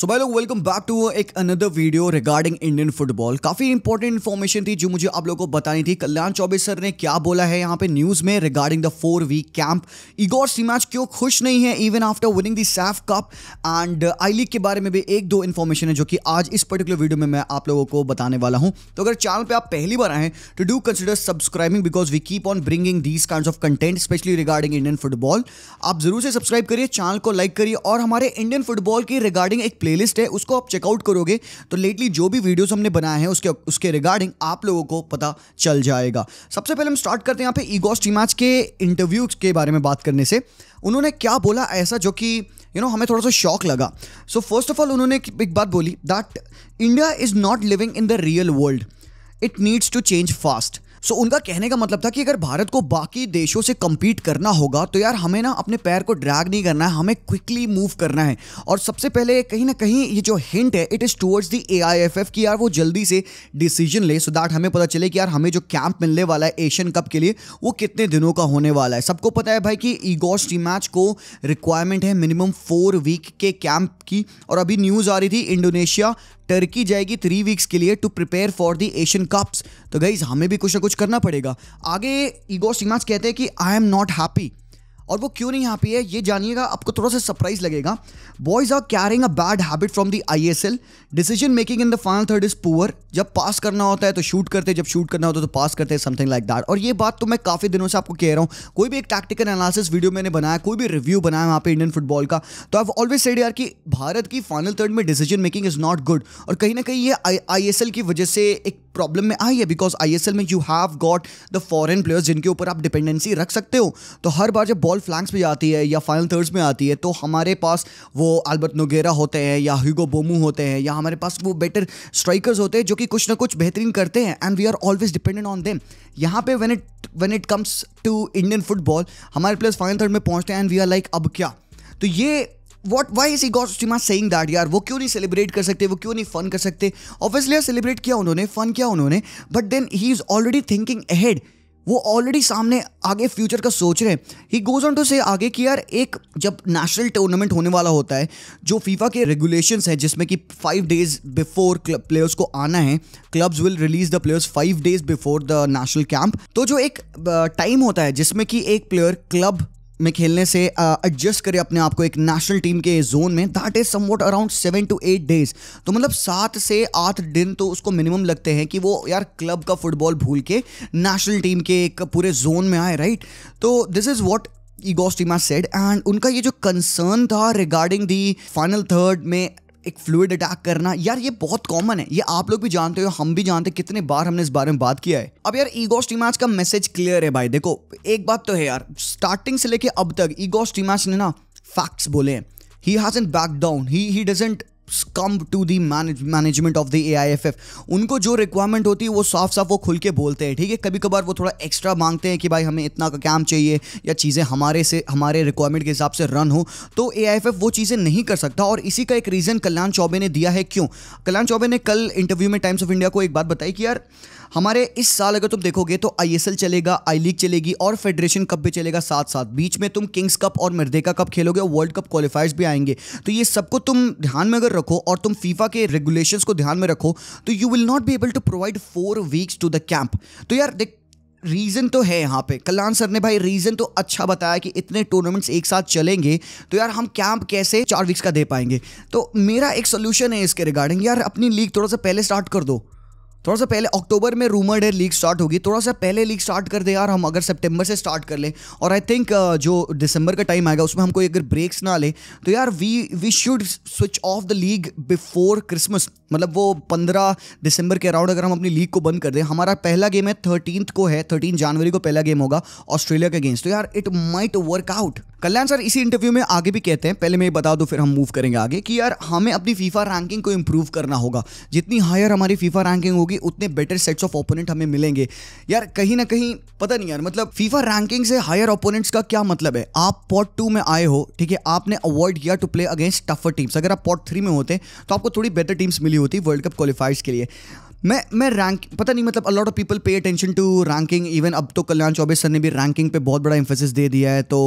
सो भाई लोग welcome back to एक another video regarding Indian football काफ़ी इंपॉर्टेंट इन्फॉर्मेशन थी जो मुझे आप लोगों को बतानी थी कल्याण चौबे सर ने क्या बोला है यहाँ पे न्यूज़ में regarding the four week camp Igor मैच क्यों खुश नहीं है even after winning the SAFF cup and I league के बारे में भी एक दो इन्फॉर्मेशन है जो कि आज इस पर्टिकुलर वीडियो में मैं आप लोगों को बताने वाला हूँ तो अगर चैनल पर आप पहली बार आए to do consider subscribing because we keep on bringing these kind of content specially regarding Indian football आप जरूर से सब्सक्राइब करिए चैनल को लाइक करिए और हमारे इंडियन फुटबॉल की रिगार्डिंग एक प्लेलिस्ट है उसको आप चेकआउट करोगे तो लेटली जो भी वीडियोस हमने बनाए हैं उसके उसके रिगार्डिंग आप लोगों को पता चल जाएगा सबसे पहले हम स्टार्ट करते हैं यहाँ पे ईगोस टीमाच के इंटरव्यू के बारे में बात करने से उन्होंने क्या बोला ऐसा जो कि यू नो हमें थोड़ा सा शॉक लगा सो फर्स्ट ऑफ ऑल उन्होंने एक बात बोली that India is not living in the real world it needs to change fast so उनका कहने का मतलब था कि अगर भारत को बाकी देशों से कम्पीट करना होगा तो यार हमें ना अपने पैर को ड्रैग नहीं करना है हमें क्विकली मूव करना है और सबसे पहले कहीं ना कहीं ये जो हिंट है it is towards the A I F F कि यार वो जल्दी से डिसीजन ले सो दैट हमें पता चले कि यार हमें जो कैंप मिलने वाला है एशियन कप के लिए वो कितने दिनों का होने वाला है सबको पता है भाई कि ईगोस टी मैच को रिक्वायरमेंट है मिनिमम फोर वीक के कैंप की और अभी न्यूज़ आ रही थी इंडोनेशिया टर्की जाएगी थ्री वीक्स के लिए to prepare for the Asian cups तो गई हमें भी कुछ ना कुछ कुछ करना पड़ेगा आगे ईगो सिमाच कहते हैं कि आई एम नॉट हैप्पी और वो क्यों नहीं हैप्पी है ये जानिएगा आपको थोड़ा सा सरप्राइज लगेगा boys are carrying a bad habit from the I S L decision making in the final third is poor जब पास करना होता है तो शूट करते जब शूट करना होता है तो पास करते हैं समथिंग लाइक दैट और ये बात तो मैं काफ़ी दिनों से आपको कह रहा हूँ कोई भी एक टैक्टिकल एनालिसिस वीडियो मैंने बनाया कोई भी रिव्यू बनाया वहाँ पर इंडियन फुटबॉल का तो आई ऑलवेज सेड यार कि भारत की फाइनल थर्ड में decision making is not good और कहीं ना कहीं ये आई एस एल की वजह से एक प्रॉब्लम में आई है बिकॉज आई एस एल में you have got the foreign players जिनके ऊपर आप डिपेंडेंसी रख सकते हो तो हर बार जब बॉल फ्लैंक्स पे आती है या फाइनल थर्ड्स में आती है तो हमारे पास वो अल्बर्ट नोगेरा होते हैं या ह्यूगो बोमू होते हैं या हमारे पास वो बेटर स्ट्राइकर्स होते हैं जो कि कुछ ना कुछ बेहतरीन करते हैं and we are always dependent on them यहाँ पे when it when it comes to Indian football हमारे प्लेयर्स फाइनल थर्ड में पहुँचते हैं एंड वी आर लाइक अब क्या तो ये what why is Igor Stimac saying that यार वो क्यों नहीं सेलिब्रेट कर सकते वो क्यों नहीं फन कर सकते ऑब्वियसली सेलिब्रेट किया उन्होंने फन किया उन्होंने but then he is already thinking ahead वो ऑलरेडी सामने आगे फ्यूचर का सोच रहे हैं ही गोज ऑन टू से आगे कि यार एक जब नेशनल टूर्नामेंट होने वाला होता है जो फीफा के रेगुलेशंस हैं जिसमें कि फाइव डेज बिफोर प्लेयर्स को आना है clubs will release the players five days before the national camp तो जो एक टाइम uh, होता है जिसमें कि एक प्लेयर क्लब में खेलने से एडजस्ट करें अपने आप को एक नेशनल टीम के जोन में that is somewhat around seven to eight days तो मतलब सात से आठ दिन तो उसको मिनिमम लगते हैं कि वो यार क्लब का फुटबॉल भूल के नेशनल टीम के एक पूरे जोन में आए राइट तो this is what Igor Stimac said and उनका ये जो कंसर्न था रिगार्डिंग दी फाइनल थर्ड में एक फ्लूड अटैक करना यार ये बहुत कॉमन है ये आप लोग भी जानते हो हम भी जानते हैं कितने बार हमने इस बारे में बात किया है अब यार ईगो स्टीमैच का मैसेज क्लियर है भाई देखो एक बात तो है यार स्टार्टिंग से लेके अब तक ईगो स्टीमैच ने ना फैक्ट्स बोले हैं he an back down he he doesn't come to the management of the uh उनको जो रिक्वायरमेंट होती है वो साफ साफ वो खुल के बोलते हैं ठीक है कभी कभार वो थोड़ा एक्स्ट्रा मांगते हैं कि भाई हमें इतना का काम चाहिए या चीज़ें हमारे से हमारे रिक्वायरमेंट के हिसाब से रन हो तो ए वो चीज़ें नहीं कर सकता और इसी का एक रीज़न कल्याण चौबे ने दिया है क्यों कल्याण चौबे ने कल इंटरव्यू में टाइम्स ऑफ इंडिया को एक बात बताई कि यार हमारे इस साल अगर तुम देखोगे तो आई चलेगा आई लीग चलेगी और फेडरेशन कप भी चलेगा साथ साथ बीच में तुम किंग्स कप और मिर्देका कप खेलोगे और वर्ल्ड कप क्वालिफायर्स भी आएंगे तो ये सबको तुम ध्यान में अगर रखो और तुम फीफा के रेगुलेशन को ध्यान में रखो तो you will not be able to provide four weeks to the camp तो यार देख रीज़न तो है यहाँ पे कल्याण सर ने भाई रीज़न तो अच्छा बताया कि इतने टूर्नामेंट्स एक साथ चलेंगे तो यार हम कैंप कैसे चार वीक्स का दे पाएंगे तो मेरा एक सोल्यूशन है इसके रिगार्डिंग यार अपनी लीग थोड़ा सा पहले स्टार्ट कर दो थोड़ा सा पहले अक्टूबर में रूमर्ड है लीग स्टार्ट होगी थोड़ा सा पहले लीग स्टार्ट कर दे यार हम अगर सितंबर से स्टार्ट कर ले और आई थिंक uh, जो दिसंबर का टाइम आएगा उसमें हमको अगर ब्रेक्स ना ले तो यार we we should switch off the league before Christmas मतलब वो पंद्रह दिसंबर के अराउंड अगर हम अपनी लीग को बंद कर दें हमारा पहला गेम है थर्टीन को है थर्टीन जनवरी को पहला गेम होगा ऑस्ट्रेलिया के अगेंस्ट तो यार it might work out Kalyan sir इसी इंटरव्यू में आगे भी कहते हैं पहले मैं ये बता दूँ फिर हम मूव करेंगे आगे कि यार हमें अपनी फीफा रैंकिंग को इम्प्रूव करना होगा जितनी हायर हमारी फीफा रैंकिंग होगी होगी उतने बेटर सेट्स ऑफ ओपोनेंट हमें मिलेंगे यार कहीं ना कहीं पता नहीं यार मतलब फीफा रैंकिंग से हायर ओपोनेंट्स का क्या मतलब है आप पॉट टू में आए हो ठीक है आपने अवॉइड किया to play against tougher teams अगर आप पॉट थ्री में होते तो आपको थोड़ी बेटर टीम्स मिली होती वर्ल्ड कप क्वालिफाइज के लिए मैं मैं रैंक पता नहीं मतलब a lot of people pay attention to ranking even अब तो कल्याण चौबे सर ने भी रैंकिंग पे बहुत बड़ा एम्फोसिस दे दिया है तो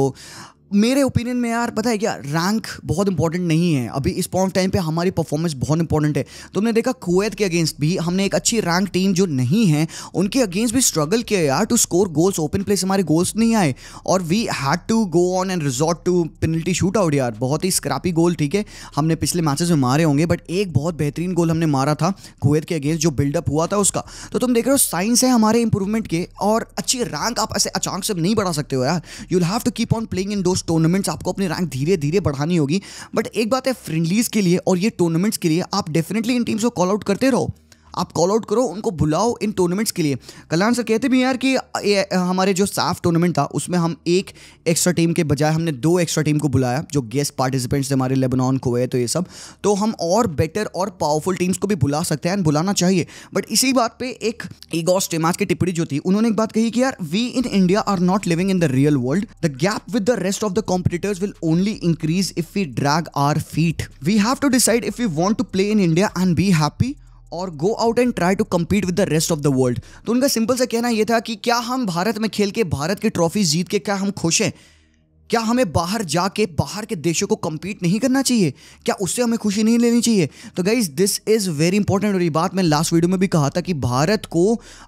मेरे ओपिनियन में यार पता है क्या रैंक बहुत इंपॉर्टेंट नहीं है अभी इस पॉइंट टाइम पे हमारी परफॉर्मेंस बहुत इंपॉर्टेंट है तुमने देखा कुवैत के अगेंस्ट भी हमने एक अच्छी रैंक टीम जो नहीं है उनके अगेंस्ट भी स्ट्रगल किया यार to score goals open place हमारे गोल्स नहीं आए और we had to go on and resort to penalty shoot out यार बहुत ही स्क्रैपी गोल ठीक है हमने पिछले मैचेज में मारे होंगे बट एक बहुत बेहतरीन गोल हमने मारा था कुवैत के अगेंस्ट जो बिल्डअप हुआ था उसका तो तुम देख रहे हो साइंस है हमारे इंप्रूवमेंट के और अच्छी रैंक आप ऐसे अचानक से नहीं बढ़ा सकते हो यार you have to keep on playing in दो कुछ टूर्नामेंट्स आपको अपनी रैंक धीरे धीरे बढ़ानी होगी बट एक बात है फ्रेंडलीज के लिए और ये टूर्नामेंट्स के लिए आप डेफिनेटली इन टीम्स को कॉल आउट करते रहो आप कॉल आउट करो उनको बुलाओ इन टूर्नामेंट्स के लिए कल्याण सर कहते भी यार कि हमारे जो साफ टूर्नामेंट था उसमें हम एक एक्स्ट्रा टीम के बजाय हमने दो एक्स्ट्रा टीम को बुलाया जो गेस्ट पार्टिसिपेंट्स थे हमारे लेबनान है तो ये सब तो हम और बेटर और पावरफुल टीम्स को भी बुला सकते हैं बुलाना चाहिए बट इसी बात पर एक ईगॉस टेमाज की टिप्पणी जो थी उन्होंने एक बात कही कि यार we in India are not living in the real world the gap with the rest of the competitors will only increase if we drag our feet we have to decide if you want to play in India and be happy और go out and try to compete with the rest of the world तो उनका simple सा कहना यह था कि क्या हम भारत में खेल के भारत की ट्रॉफी जीत के क्या हम खुश हैं क्या हमें बाहर जाके बाहर के देशों को कम्पीट नहीं करना चाहिए क्या उससे हमें खुशी नहीं लेनी चाहिए तो guys this is very important और ये बात मैं लास्ट वीडियो में भी कहा था कि भारत को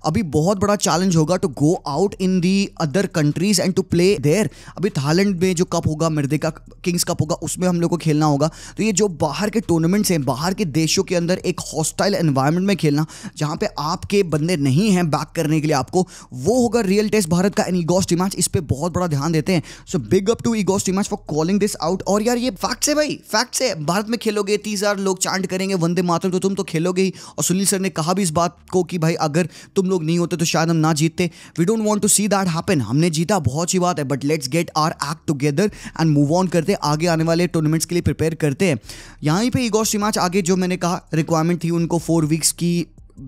अभी बहुत बड़ा चैलेंज होगा to go out in the other countries and to play there अभी थाईलैंड में जो कप होगा मिर्दे का किंग्स कप होगा उसमें हम लोग को खेलना होगा तो ये जो बाहर के टूर्नामेंट्स हैं बाहर के देशों के अंदर एक हॉस्टाइल एन्वायरमेंट में खेलना जहाँ पे आपके बंदे नहीं हैं बैक करने के लिए आपको वो होगा रियल टेस्ट भारत का एनी गॉस्ट मैच इस पर बहुत बड़ा ध्यान देते हैं so big big up to Igor Stimac for calling this out और यार ये फैक्ट है भाई फैक्ट है भारत में खेलोगे तीस हजार लोग चांट करेंगे वंदे मातरम तो तुम तो खेलोगे ही और सुनील सर ने कहा भी इस बात को कि भाई अगर तुम लोग नहीं होते तो शायद हम ना जीतते we don't want to see that happen हमने जीता बहुत अच्छी बात है but let's get our act together and move on करते आगे आने वाले टूर्नामेंट्स के लिए प्रिपेयर करते हैं यहाँ पर इगोस टीमच आगे जो मैंने कहा रिक्वायरमेंट थी उनको फोर वीक्स की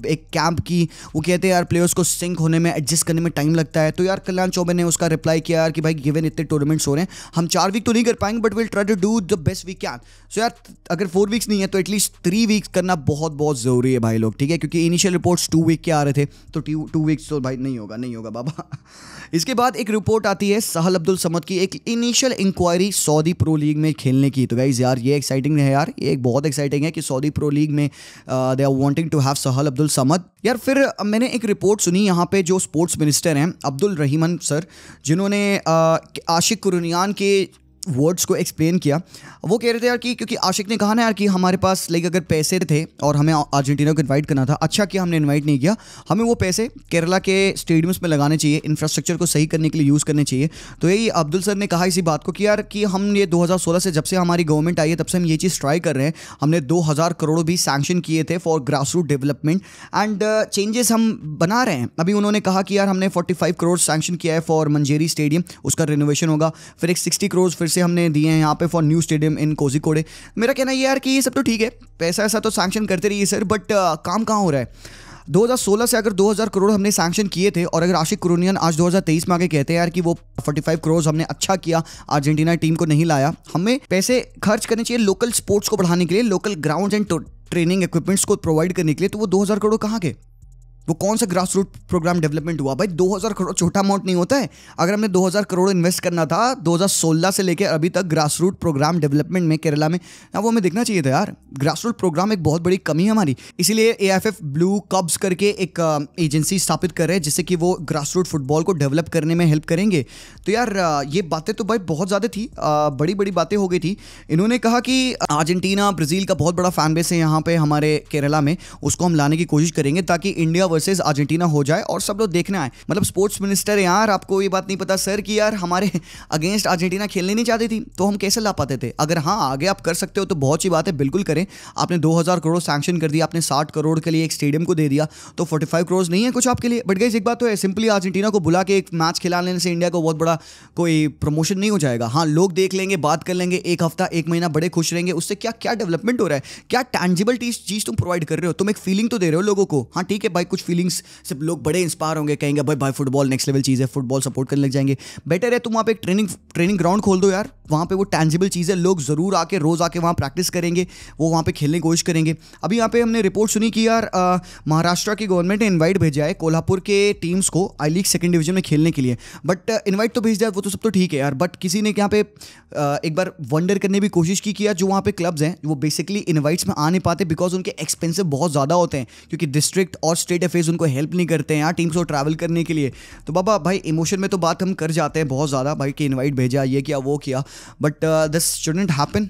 एक कैंप की वो कहते हैं यार प्लेयर्स को सिंक होने में एडजस्ट करने में टाइम लगता है तो यार कल्याण चौबे ने उसका रिप्लाई किया यार कि भाई गिवन इतने टूर्नामेंट्स हो रहे हैं हम चार वीक तो नहीं कर पाएंगे but will try to do the best we can so यार अगर फोर वीक्स नहीं है तो एटलीस्ट थ्री वीक्स करना बहुत बहुत ज़रूरी है भाई लोग ठीक है क्योंकि इनिशियल रिपोर्ट्स टू वीक के आ रहे थे तो टू वीक्स तो भाई नहीं होगा नहीं होगा बाबा इसके बाद एक रिपोर्ट आती है सहल अब्दुल समद की एक initial inquiry Saudi pro league में खेलने की तो गाइज यार ये एक्साइटिंग है यार ये एक बहुत एक्साइटिंग है कि सऊदी प्रो लीग में they are wanting to have Sahal Abdul Abdul Samad यार फिर मैंने एक रिपोर्ट सुनी यहाँ पे जो स्पोर्ट्स मिनिस्टर हैं अब्दुल रहीमन सर जिन्होंने आशिक कुरुनियान के वर्ड्स को एक्सप्लेन किया वो कह रहे थे यार कि क्योंकि आशिक ने कहा ना यार कि हमारे पास लाइक अगर पैसे थे और हमें अर्जेंटीना को इन्वाइट करना था अच्छा कि हमने इन्वाइट नहीं किया हमें वो पैसे केरला के स्टेडियम्स में लगाने चाहिए इंफ्रास्ट्रक्चर को सही करने के लिए यूज़ करने चाहिए तो यही अब्दुल सर ने कहा इसी बात को कि यार कि हम ये दो से जब से हमारी गवर्नमेंट आई है तब से हम ये चीज़ ट्राई कर रहे हैं हमने दो करोड़ भी सैंक्शन किए थे for grass root development and changes हम बना रहे हैं अभी उन्होंने कहा कि यार हमने फोर्टी करोड़ सैक्शन किया है फॉर मंजेरी स्टेडियम उसका रिनोवेशन होगा फिर एक सिक्सटी करोड़ फिर से पैसे हमने दिए हैं यहाँ पे for new stadium in Kozhikode मेरा कहना ये यार कि ये सब तो ठीक है पैसा ऐसा तो सैंक्शन करते रहिए सर बट आ, काम कहाँ हो रहा है 2016 से अगर 2000 करोड़ हमने सैंक्शन किए थे और अगर आशिक कुरुनियन आज 2023 में आगे कहते हैं यार कि वो 45 करोड़ हमने अच्छा किया अर्जेंटीना टीम को नहीं लाया हमें पैसे खर्च करने चाहिए लोकल स्पोर्ट्स को बढ़ाने के लिए local ground and training equipments को प्रोवाइड करने के लिए तो वो 2000 करोड़ कहाँ के वो कौन सा ग्रास रूट प्रोग्राम डेवलपमेंट हुआ भाई 2000 करोड़ छोटा अमाउंट नहीं होता है अगर हमने 2000 करोड़ इन्वेस्ट करना था 2016 से लेकर अभी तक ग्रास रूट प्रोग्राम डेवलपमेंट में केरला में ना वो हमें देखना चाहिए था यार ग्रास रूट प्रोग्राम एक बहुत बड़ी कमी है हमारी इसीलिए ए ब्लू कब्स करके एक एजेंसी स्थापित कर रहे हैं जिससे कि वो ग्रास रूट फुटबॉल को डेवलप करने में हेल्प करेंगे तो यार ये बातें तो भाई बहुत ज़्यादा थी बड़ी बड़ी बातें हो गई थी इन्होंने कहा कि अर्जेंटीना ब्राज़ील का बहुत बड़ा फैन बेस है यहाँ पर हमारे केरला में उसको हम लाने की कोशिश करेंगे ताकि इंडिया वर्सेज अर्जेंटीना हो जाए और सब लोग देखने आए मतलब स्पोर्ट्स मिनिस्टर यार आपको ये बात नहीं पता सर कि यार हमारे अगेंस्ट अर्जेंटीना खेलने नहीं चाहती थी तो हम कैसे ला पाते थे अगर हाँ आगे आप कर सकते हो तो बहुत सी बात है बिल्कुल करें आपने दो करोड़ सैक्शन कर दिया आपने साठ करोड़ के लिए एक स्टेडियम को दे दिया तो फोर्टी करोड़ नहीं है कुछ आपके लिए बट गई एक बात तो है सिंपली अर्जेंटीना को बुला के एक मैच खिला लेने से इंडिया को बहुत बड़ा कोई प्रमोशन नहीं हो जाएगा हाँ लोग देख लेंगे बात कर लेंगे एक हफ्ता एक महीना बड़े खुश रहेंगे उससे क्या क्या डेवलपमेंट हो रहा है क्या टैंजिबल चीज़ तुम प्रोवाइड कर रहे हो तुम एक फीलिंग तो दे रहे हो लोगों को हाँ ठीक है भाई कुछ कुछ फीलिंग्स से लोग बड़े इंस्पायर होंगे कहेंगे भाई भाई फुटबॉल नेक्स्ट लेवल चीज़ है फुटबॉल सपोर्ट करने लग जाएंगे बेटर है तुम आप एक ट्रेनिंग ट्रेनिंग ग्राउंड खोल दो यार वहाँ पे वो टैंजिबल चीज़ है लोग ज़रूर आके रोज़ आके वहाँ प्रैक्टिस करेंगे वो वहाँ पे खेलने की कोशिश करेंगे अभी यहाँ पे हमने रिपोर्ट सुनी कि यार महाराष्ट्र की गवर्नमेंट ने इन्वाइट भेजा है कोल्हापुर के टीम्स को आई लीग सेकेंड डिवीजन में खेलने के लिए बट इन्वाइट तो भेज दिया वो तो सब तो ठीक है यार बट किसी ने यहाँ पे एक बार वंडर करने की कोशिश की कि यार जो वहाँ पे क्लब्स हैं वो बेसिकली इन्वाइट्स में आ नहीं पाते बिकॉज उनके एक्सपेंसिव बहुत ज़्यादा होते हैं क्योंकि डिस्ट्रिक्ट और स्टेट अफेयर्स उनको हेल्प नहीं करते हैं यार टीम्स को ट्रैवल करने के लिए तो बाबा भाई इमोशन में तो बात हम कर जाते हैं बहुत ज़्यादा भाई कि इन्वाइट भेजा ये किया वो किया but this shouldn't happen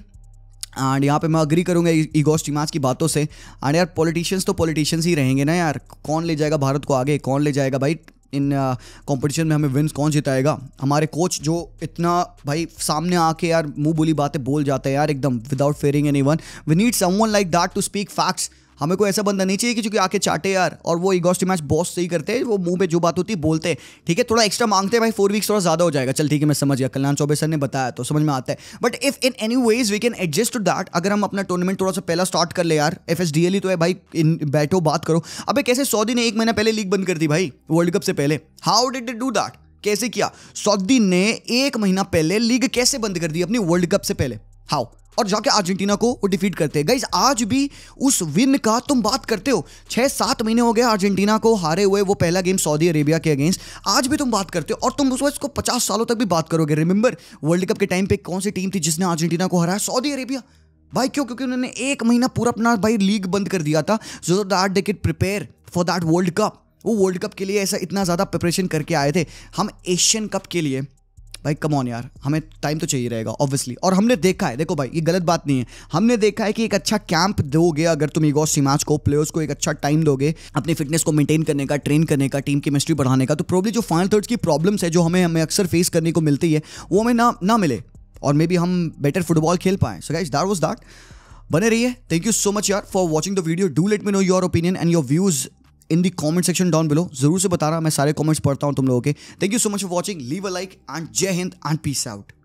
and यहाँ पे मैं अग्री करूँगा ईगोस्ट इमाज की बातों से एंड यार पॉलिटिशियंस तो पॉलिटिशियंस ही रहेंगे ना यार कौन ले जाएगा भारत को आगे कौन ले जाएगा भाई इन कंपटीशन uh, में हमें विन्स कौन जिताएगा हमारे कोच जो इतना भाई सामने आके यार मुंह बोली बातें बोल जाते हैं यार एकदम without fearing anyone we need some like that to speak facts हमें कोई ऐसा बंदा नहीं चाहिए कि चूंकि आके चाटे यार और वो इगोस्ट मैच बॉस से ही करते हैं वो मुंह पे जो बात होती है बोलते ठीक है थोड़ा एक्स्ट्रा मांगते हैं भाई फोर वीक्स थोड़ा ज़्यादा हो जाएगा चल ठीक है मैं समझ गया कल्याण चौबे सर ने बताया तो समझ में आता है but if in any ways we can adjust to that अगर हम अपना टूर्नामेंट थोड़ा सा पहला स्टार्ट कर ले यार एफ एस डी तो है भाई इन बैठो बात करो अब कैसे सऊदी ने एक महीना पहले लीग बंद कर दी भाई वर्ल्ड कप से पहले how did it do that कैसे किया सऊदी ने एक महीना पहले लीग कैसे बंद कर दी अपनी वर्ल्ड कप से पहले हाउ और जाके अर्जेंटीना को वो डिफीट करते हैं गाइज आज भी उस विन का तुम बात करते हो छः सात महीने हो गए अर्जेंटीना को हारे हुए वो पहला गेम सऊदी अरेबिया के अगेंस्ट आज भी तुम बात करते हो और तुम उस इसको पचास सालों तक भी बात करोगे रिमेंबर वर्ल्ड कप के टाइम पे कौन सी टीम थी जिसने अर्जेंटीना को हराया सऊदी अरेबिया भाई क्यों क्योंकि उन्होंने एक महीना पूरा अपना भाई लीग बंद कर दिया था जो that they kit prepare for that world cup वो वर्ल्ड कप के लिए ऐसा इतना ज़्यादा प्रिपरेशन करके आए थे हम एशियन कप के लिए भाई कम ऑन यार हमें टाइम तो चाहिए रहेगा ऑब्वियसली और हमने देखा है देखो भाई ये गलत बात नहीं है हमने देखा है कि एक अच्छा कैंप दोगे अगर तुम ईगो सिमाज को प्लेयर्स को एक अच्छा टाइम दोगे अपनी फिटनेस को मेंटेन करने का ट्रेन करने का टीम केमिस्ट्री बढ़ाने का तो प्रॉब्लम जो फाइनल थर्ड्स की प्रॉब्लम्स है जो हमें हमें अक्सर फेस करने को मिलती है वो हमें ना ना मिले और मे बी हम बेटर फुटबॉल खेल पाए so guys that was that बने रहिए थैंक यू सो मच यार for watching the video do let me know your opinion and your views in the comment section down below जरूर से बता रहा मैं सारे कॉमेंट्स पढ़ता हूँ तुम लोगों के thank you so much for watching leave a like and जय हिंद एंड पीस आउट